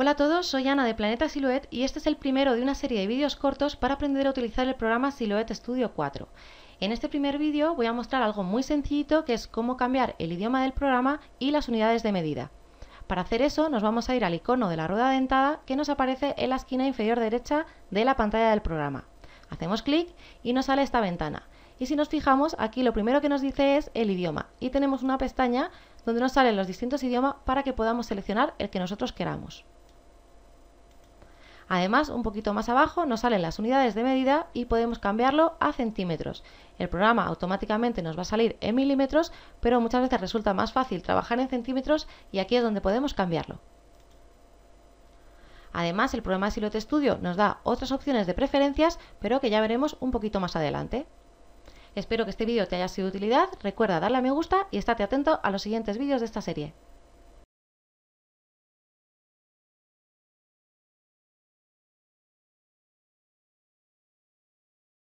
Hola a todos, soy Ana de Planeta Silhouette y este es el primero de una serie de vídeos cortos para aprender a utilizar el programa Silhouette Studio 4. En este primer vídeo voy a mostrar algo muy sencillito que es cómo cambiar el idioma del programa y las unidades de medida. Para hacer eso nos vamos a ir al icono de la rueda dentada que nos aparece en la esquina inferior derecha de la pantalla del programa. Hacemos clic y nos sale esta ventana. Y si nos fijamos, aquí lo primero que nos dice es el idioma y tenemos una pestaña donde nos salen los distintos idiomas para que podamos seleccionar el que nosotros queramos. Además, un poquito más abajo nos salen las unidades de medida y podemos cambiarlo a centímetros. El programa automáticamente nos va a salir en milímetros, pero muchas veces resulta más fácil trabajar en centímetros y aquí es donde podemos cambiarlo. Además, el programa Silhouette Studio nos da otras opciones de preferencias, pero que ya veremos un poquito más adelante. Espero que este vídeo te haya sido de utilidad, recuerda darle a me gusta y estate atento a los siguientes vídeos de esta serie.